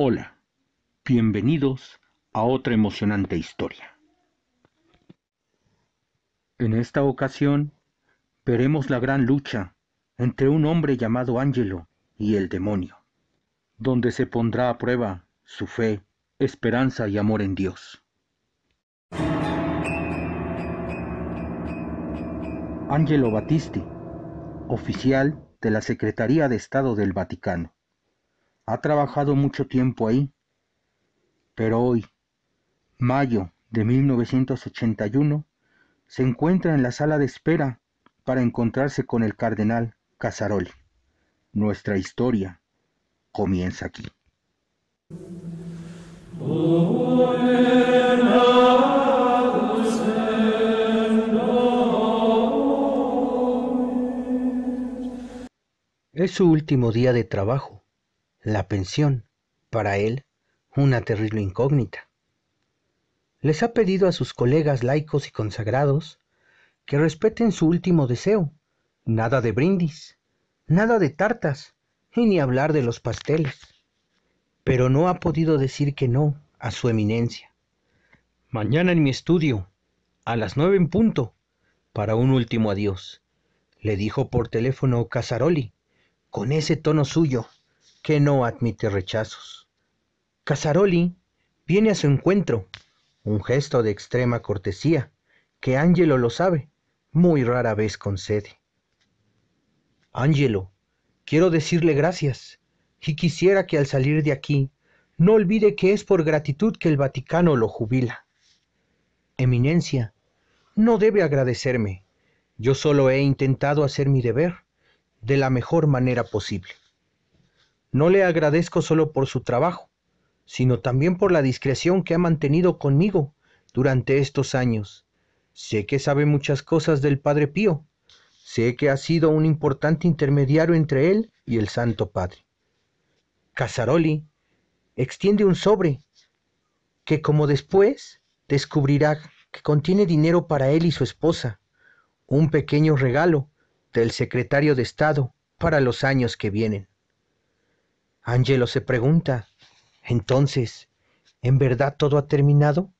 Hola, bienvenidos a otra emocionante historia. En esta ocasión veremos la gran lucha entre un hombre llamado Ángelo y el demonio, donde se pondrá a prueba su fe, esperanza y amor en Dios. Ángelo Battisti, oficial de la Secretaría de Estado del Vaticano ha trabajado mucho tiempo ahí, pero hoy, mayo de 1981, se encuentra en la sala de espera para encontrarse con el cardenal Casaroli. Nuestra historia comienza aquí. Es su último día de trabajo la pensión, para él, una terrible incógnita. Les ha pedido a sus colegas laicos y consagrados que respeten su último deseo. Nada de brindis, nada de tartas, y ni hablar de los pasteles. Pero no ha podido decir que no a su eminencia. Mañana en mi estudio, a las nueve en punto, para un último adiós, le dijo por teléfono Casaroli, con ese tono suyo que no admite rechazos. Casaroli viene a su encuentro, un gesto de extrema cortesía, que Angelo lo sabe, muy rara vez concede. Angelo, quiero decirle gracias, y quisiera que al salir de aquí no olvide que es por gratitud que el Vaticano lo jubila. Eminencia, no debe agradecerme. Yo solo he intentado hacer mi deber de la mejor manera posible. No le agradezco solo por su trabajo, sino también por la discreción que ha mantenido conmigo durante estos años. Sé que sabe muchas cosas del Padre Pío. Sé que ha sido un importante intermediario entre él y el Santo Padre. Casaroli extiende un sobre que como después descubrirá que contiene dinero para él y su esposa, un pequeño regalo del secretario de Estado para los años que vienen. Angelo se pregunta, entonces, ¿en verdad todo ha terminado?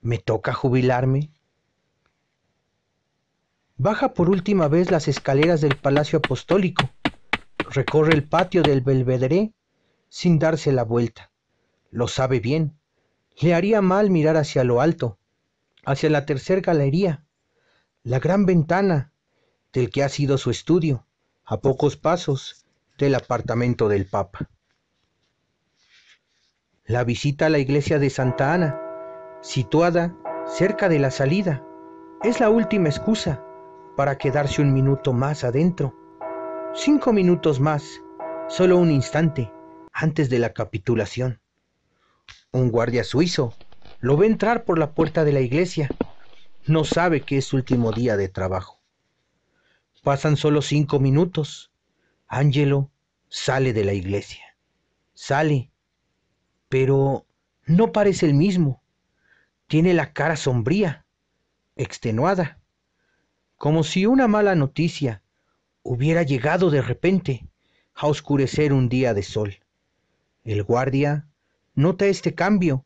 ¿Me toca jubilarme? Baja por última vez las escaleras del Palacio Apostólico, recorre el patio del Belvedere sin darse la vuelta. Lo sabe bien. Le haría mal mirar hacia lo alto, hacia la tercera galería, la gran ventana del que ha sido su estudio, a pocos pasos, del apartamento del Papa. La visita a la iglesia de Santa Ana, situada cerca de la salida, es la última excusa para quedarse un minuto más adentro. Cinco minutos más, solo un instante, antes de la capitulación. Un guardia suizo lo ve entrar por la puerta de la iglesia. No sabe que es su último día de trabajo. Pasan solo cinco minutos Ángelo sale de la iglesia. Sale, pero no parece el mismo. Tiene la cara sombría, extenuada, como si una mala noticia hubiera llegado de repente a oscurecer un día de sol. El guardia nota este cambio,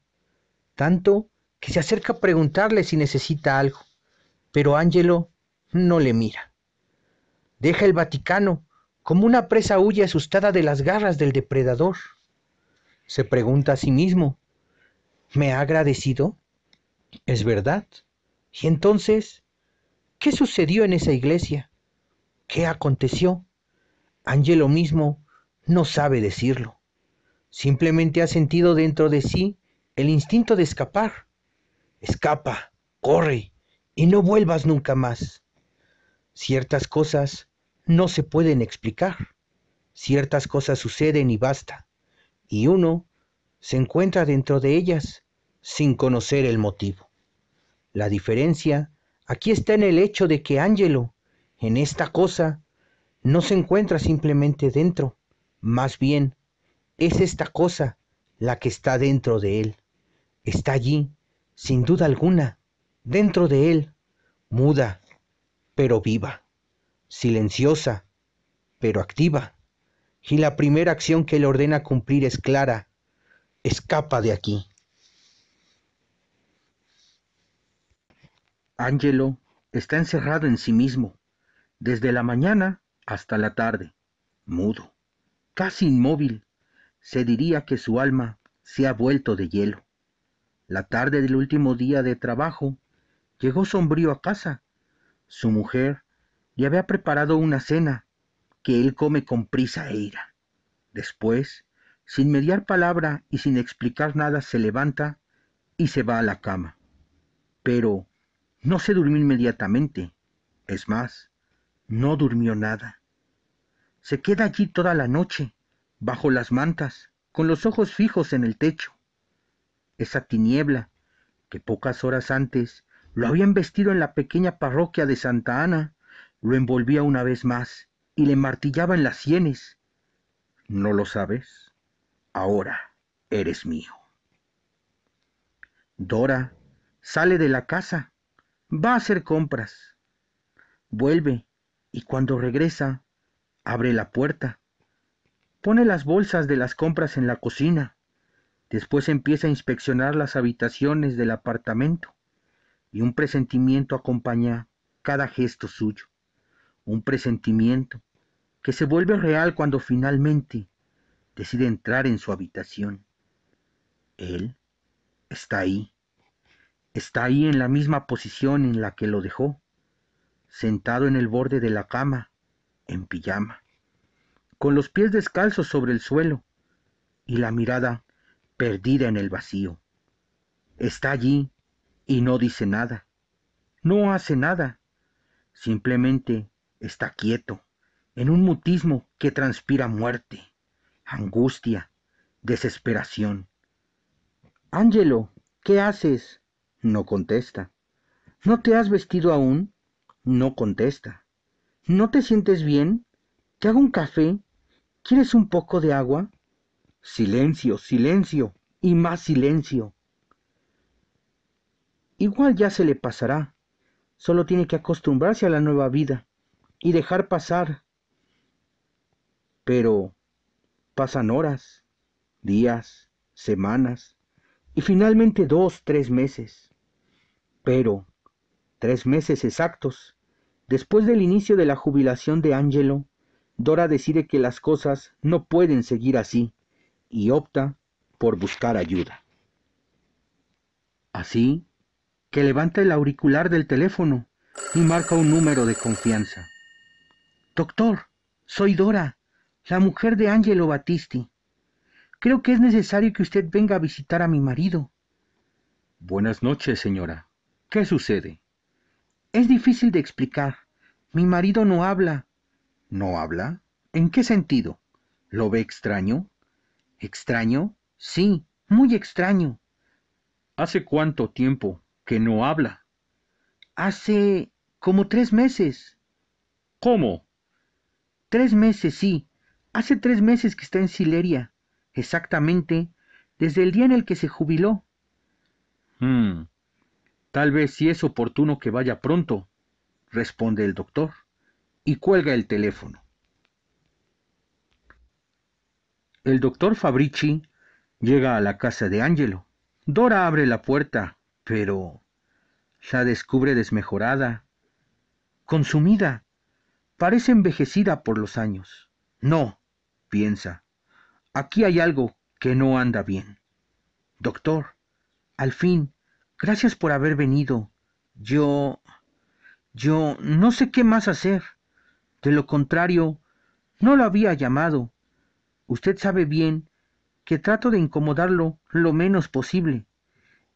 tanto que se acerca a preguntarle si necesita algo, pero Ángelo no le mira. Deja el Vaticano como una presa huye asustada de las garras del depredador. Se pregunta a sí mismo, ¿me ha agradecido? Es verdad. Y entonces, ¿qué sucedió en esa iglesia? ¿Qué aconteció? Angelo mismo no sabe decirlo. Simplemente ha sentido dentro de sí el instinto de escapar. Escapa, corre y no vuelvas nunca más. Ciertas cosas no se pueden explicar. Ciertas cosas suceden y basta, y uno se encuentra dentro de ellas sin conocer el motivo. La diferencia aquí está en el hecho de que Ángelo, en esta cosa, no se encuentra simplemente dentro, más bien es esta cosa la que está dentro de él. Está allí, sin duda alguna, dentro de él, muda, pero viva silenciosa, pero activa. Y la primera acción que le ordena cumplir es clara. Escapa de aquí. Ángelo está encerrado en sí mismo, desde la mañana hasta la tarde, mudo, casi inmóvil. Se diría que su alma se ha vuelto de hielo. La tarde del último día de trabajo, llegó sombrío a casa. Su mujer y había preparado una cena que él come con prisa e ira. Después, sin mediar palabra y sin explicar nada, se levanta y se va a la cama. Pero no se durmió inmediatamente. Es más, no durmió nada. Se queda allí toda la noche, bajo las mantas, con los ojos fijos en el techo. Esa tiniebla que pocas horas antes lo habían vestido en la pequeña parroquia de Santa Ana, lo envolvía una vez más y le martillaba en las sienes. ¿No lo sabes? Ahora eres mío. Dora sale de la casa, va a hacer compras. Vuelve y cuando regresa, abre la puerta. Pone las bolsas de las compras en la cocina. Después empieza a inspeccionar las habitaciones del apartamento y un presentimiento acompaña cada gesto suyo un presentimiento que se vuelve real cuando finalmente decide entrar en su habitación. Él está ahí, está ahí en la misma posición en la que lo dejó, sentado en el borde de la cama, en pijama, con los pies descalzos sobre el suelo y la mirada perdida en el vacío. Está allí y no dice nada, no hace nada, simplemente está quieto, en un mutismo que transpira muerte, angustia, desesperación. Ángelo, ¿qué haces? No contesta. ¿No te has vestido aún? No contesta. ¿No te sientes bien? ¿Te hago un café? ¿Quieres un poco de agua? Silencio, silencio y más silencio. Igual ya se le pasará. Solo tiene que acostumbrarse a la nueva vida y dejar pasar. Pero pasan horas, días, semanas y finalmente dos, tres meses. Pero tres meses exactos después del inicio de la jubilación de Angelo, Dora decide que las cosas no pueden seguir así y opta por buscar ayuda. Así que levanta el auricular del teléfono y marca un número de confianza. Doctor, soy Dora, la mujer de Angelo Batisti. Creo que es necesario que usted venga a visitar a mi marido. Buenas noches, señora. ¿Qué sucede? Es difícil de explicar. Mi marido no habla. ¿No habla? ¿En qué sentido? ¿Lo ve extraño? ¿Extraño? Sí, muy extraño. ¿Hace cuánto tiempo que no habla? Hace como tres meses. ¿Cómo? tres meses, sí. Hace tres meses que está en Sileria. Exactamente. Desde el día en el que se jubiló. Hmm. Tal vez sí es oportuno que vaya pronto, responde el doctor, y cuelga el teléfono. El doctor Fabrici llega a la casa de Angelo. Dora abre la puerta, pero la descubre desmejorada, consumida, parece envejecida por los años. No, piensa, aquí hay algo que no anda bien. Doctor, al fin, gracias por haber venido. Yo... yo no sé qué más hacer. De lo contrario, no lo había llamado. Usted sabe bien que trato de incomodarlo lo menos posible.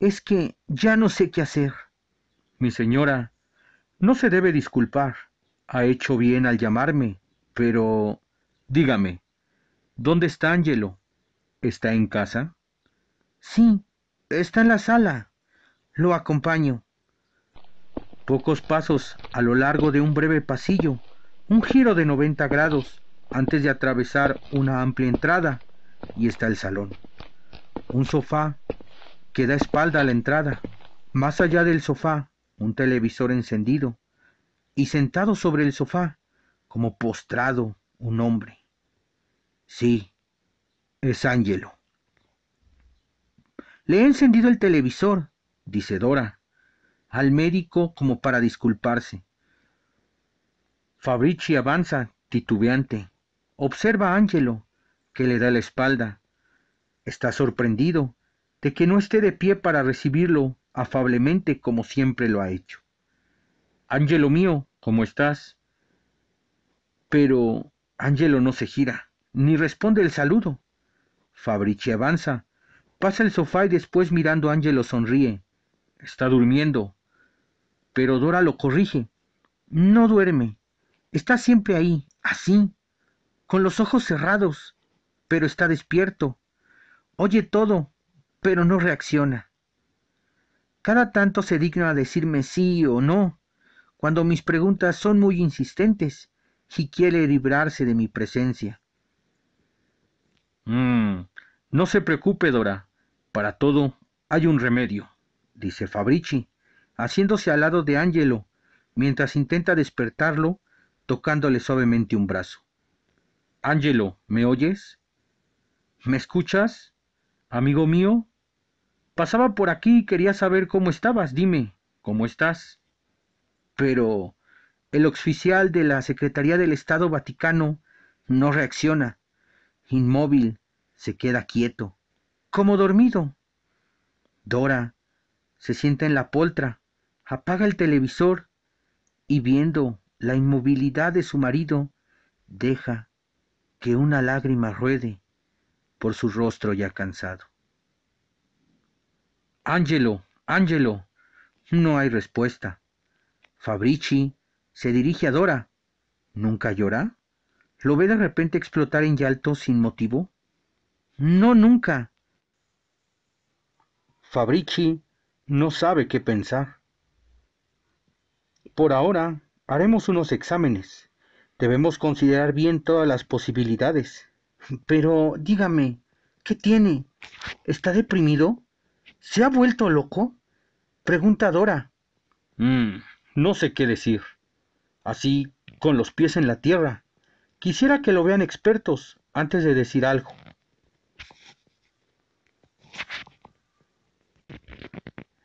Es que ya no sé qué hacer. Mi señora, no se debe disculpar. Ha hecho bien al llamarme, pero... Dígame, ¿dónde está Angelo? ¿Está en casa? Sí, está en la sala. Lo acompaño. Pocos pasos a lo largo de un breve pasillo, un giro de 90 grados antes de atravesar una amplia entrada y está el salón. Un sofá que da espalda a la entrada. Más allá del sofá, un televisor encendido y sentado sobre el sofá, como postrado un hombre. Sí, es Ángelo. Le he encendido el televisor, dice Dora, al médico como para disculparse. Fabrici avanza, titubeante. Observa a Ángelo, que le da la espalda. Está sorprendido de que no esté de pie para recibirlo afablemente como siempre lo ha hecho. Ángelo mío, ¿cómo estás? Pero Ángelo no se gira, ni responde el saludo. Fabrici avanza, pasa el sofá y después mirando a Ángelo sonríe. Está durmiendo. Pero Dora lo corrige. No duerme. Está siempre ahí, así, con los ojos cerrados, pero está despierto. Oye todo, pero no reacciona. Cada tanto se digna a decirme sí o no, cuando mis preguntas son muy insistentes si quiere librarse de mi presencia. Mm, no se preocupe, Dora. Para todo hay un remedio, dice Fabrici, haciéndose al lado de Angelo, mientras intenta despertarlo, tocándole suavemente un brazo. Angelo, ¿me oyes? ¿Me escuchas? Amigo mío, pasaba por aquí y quería saber cómo estabas. Dime, ¿cómo estás? Pero el oficial de la Secretaría del Estado Vaticano no reacciona. Inmóvil, se queda quieto, como dormido. Dora se sienta en la poltra, apaga el televisor y viendo la inmovilidad de su marido, deja que una lágrima ruede por su rostro ya cansado. Ángelo, Ángelo, no hay respuesta. Fabrici se dirige a Dora. ¿Nunca llora? ¿Lo ve de repente explotar en llanto sin motivo? No, nunca. Fabrici no sabe qué pensar. Por ahora, haremos unos exámenes. Debemos considerar bien todas las posibilidades. Pero dígame, ¿qué tiene? ¿Está deprimido? ¿Se ha vuelto loco? Pregunta Dora. Mm. No sé qué decir. Así, con los pies en la tierra. Quisiera que lo vean expertos antes de decir algo.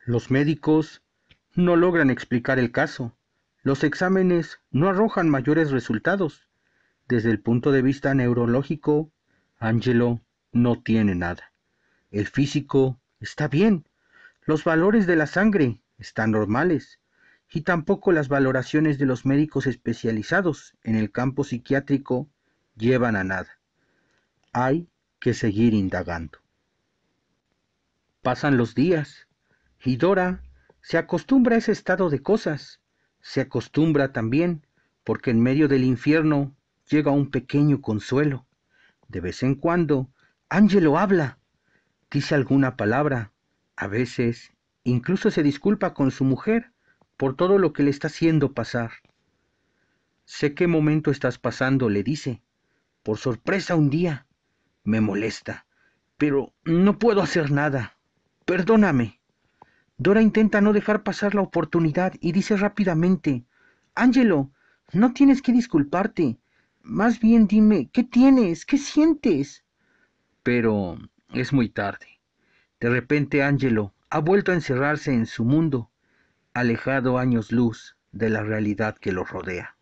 Los médicos no logran explicar el caso. Los exámenes no arrojan mayores resultados. Desde el punto de vista neurológico, Angelo no tiene nada. El físico está bien. Los valores de la sangre están normales y tampoco las valoraciones de los médicos especializados en el campo psiquiátrico llevan a nada. Hay que seguir indagando. Pasan los días y Dora se acostumbra a ese estado de cosas. Se acostumbra también porque en medio del infierno llega un pequeño consuelo. De vez en cuando, Ángelo habla, dice alguna palabra, a veces incluso se disculpa con su mujer por todo lo que le está haciendo pasar. Sé qué momento estás pasando, le dice. Por sorpresa un día. Me molesta. Pero no puedo hacer nada. Perdóname. Dora intenta no dejar pasar la oportunidad y dice rápidamente, Ángelo, no tienes que disculparte. Más bien dime, ¿qué tienes? ¿Qué sientes? Pero es muy tarde. De repente Ángelo ha vuelto a encerrarse en su mundo alejado años luz de la realidad que lo rodea.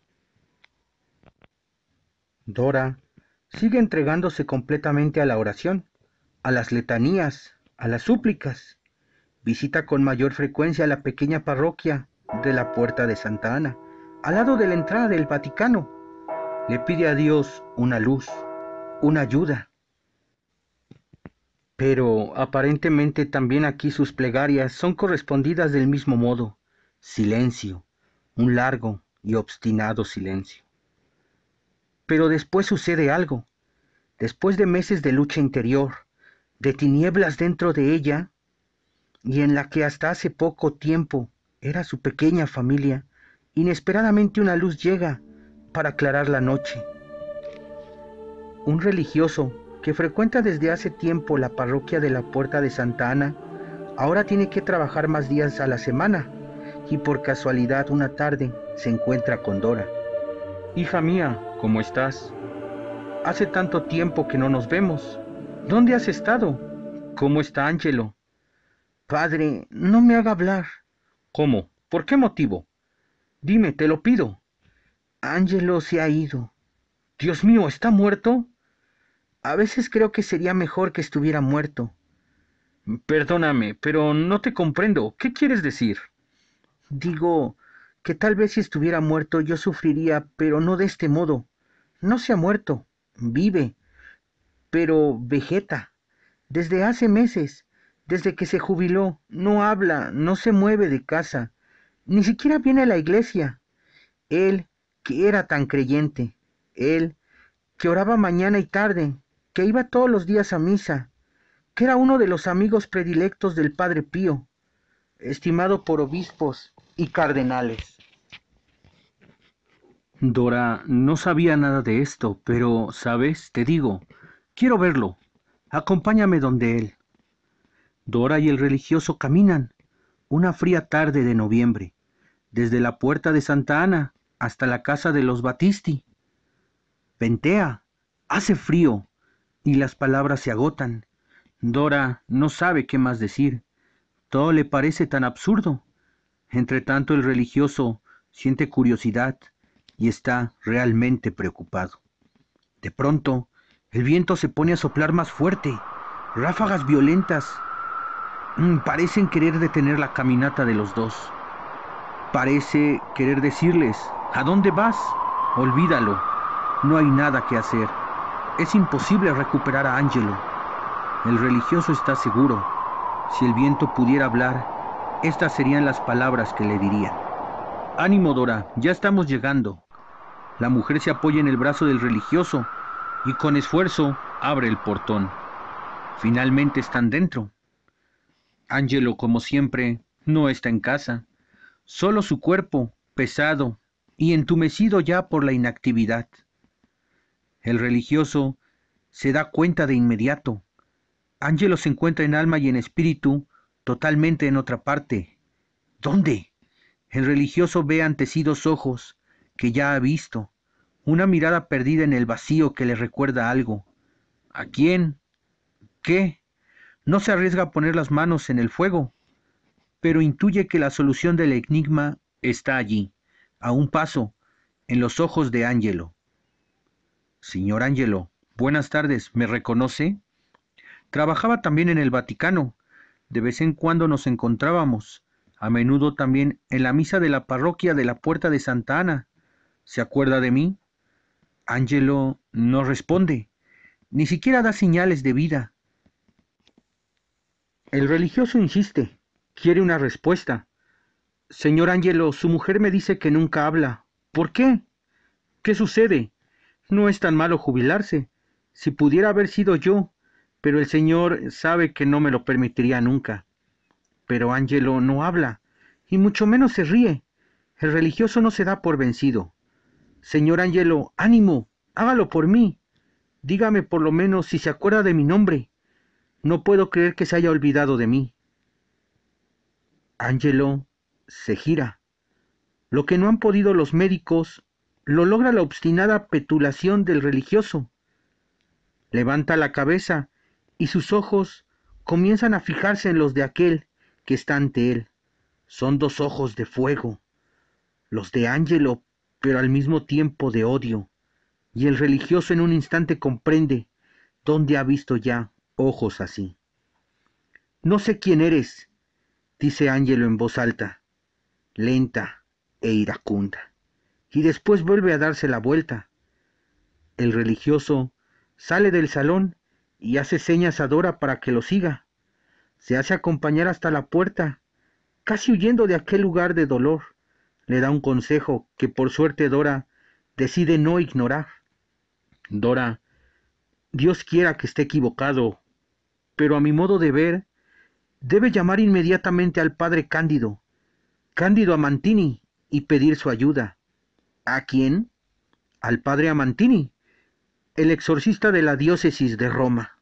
Dora sigue entregándose completamente a la oración, a las letanías, a las súplicas. Visita con mayor frecuencia la pequeña parroquia de la Puerta de Santa Ana, al lado de la entrada del Vaticano. Le pide a Dios una luz, una ayuda, pero aparentemente también aquí sus plegarias son correspondidas del mismo modo. Silencio, un largo y obstinado silencio. Pero después sucede algo. Después de meses de lucha interior, de tinieblas dentro de ella, y en la que hasta hace poco tiempo era su pequeña familia, inesperadamente una luz llega para aclarar la noche. Un religioso que frecuenta desde hace tiempo la parroquia de la Puerta de Santa Ana, ahora tiene que trabajar más días a la semana y por casualidad una tarde se encuentra con Dora. Hija mía, ¿cómo estás? Hace tanto tiempo que no nos vemos. ¿Dónde has estado? ¿Cómo está Ángelo? Padre, no me haga hablar. ¿Cómo? ¿Por qué motivo? Dime, te lo pido. Ángelo se ha ido. Dios mío, ¿está muerto? A veces creo que sería mejor que estuviera muerto. Perdóname, pero no te comprendo. ¿Qué quieres decir? Digo que tal vez si estuviera muerto yo sufriría, pero no de este modo. No se ha muerto, vive, pero vegeta. Desde hace meses, desde que se jubiló, no habla, no se mueve de casa, ni siquiera viene a la iglesia. Él, que era tan creyente, él, que oraba mañana y tarde, que iba todos los días a misa, que era uno de los amigos predilectos del Padre Pío, estimado por obispos y cardenales. Dora no sabía nada de esto, pero, sabes, te digo, quiero verlo. Acompáñame donde él. Dora y el religioso caminan, una fría tarde de noviembre, desde la puerta de Santa Ana hasta la casa de los Batisti. Pentea, hace frío, y las palabras se agotan. Dora no sabe qué más decir. Todo le parece tan absurdo. Entretanto el religioso siente curiosidad y está realmente preocupado. De pronto, el viento se pone a soplar más fuerte, ráfagas violentas. Mm, parecen querer detener la caminata de los dos. Parece querer decirles, ¿a dónde vas? Olvídalo, no hay nada que hacer. Es imposible recuperar a Angelo. El religioso está seguro. Si el viento pudiera hablar, estas serían las palabras que le diría. Ánimo, Dora, ya estamos llegando. La mujer se apoya en el brazo del religioso y con esfuerzo abre el portón. Finalmente están dentro. Angelo, como siempre, no está en casa. Solo su cuerpo, pesado y entumecido ya por la inactividad. El religioso se da cuenta de inmediato. Ángelo se encuentra en alma y en espíritu totalmente en otra parte. ¿Dónde? El religioso ve ante sí dos ojos que ya ha visto, una mirada perdida en el vacío que le recuerda algo. ¿A quién? ¿Qué? No se arriesga a poner las manos en el fuego, pero intuye que la solución del enigma está allí, a un paso, en los ojos de Ángelo. Señor Ángelo, buenas tardes, ¿me reconoce? Trabajaba también en el Vaticano. De vez en cuando nos encontrábamos, a menudo también en la misa de la parroquia de la Puerta de Santa Ana. ¿Se acuerda de mí? Ángelo no responde, ni siquiera da señales de vida. El religioso insiste, quiere una respuesta. Señor Ángelo, su mujer me dice que nunca habla. ¿Por qué? ¿Qué sucede? No es tan malo jubilarse. Si pudiera haber sido yo, pero el Señor sabe que no me lo permitiría nunca. Pero Angelo no habla, y mucho menos se ríe. El religioso no se da por vencido. Señor Angelo, ánimo, hágalo por mí. Dígame por lo menos si se acuerda de mi nombre. No puedo creer que se haya olvidado de mí. Angelo se gira. Lo que no han podido los médicos, lo logra la obstinada petulación del religioso. Levanta la cabeza y sus ojos comienzan a fijarse en los de aquel que está ante él. Son dos ojos de fuego, los de Ángelo, pero al mismo tiempo de odio. Y el religioso en un instante comprende dónde ha visto ya ojos así. No sé quién eres, dice Ángelo en voz alta, lenta e iracunda y después vuelve a darse la vuelta. El religioso sale del salón y hace señas a Dora para que lo siga. Se hace acompañar hasta la puerta, casi huyendo de aquel lugar de dolor. Le da un consejo que por suerte Dora decide no ignorar. Dora, Dios quiera que esté equivocado, pero a mi modo de ver, debe llamar inmediatamente al padre Cándido, Cándido Amantini, y pedir su ayuda. ¿A quién? Al padre Amantini, el exorcista de la diócesis de Roma.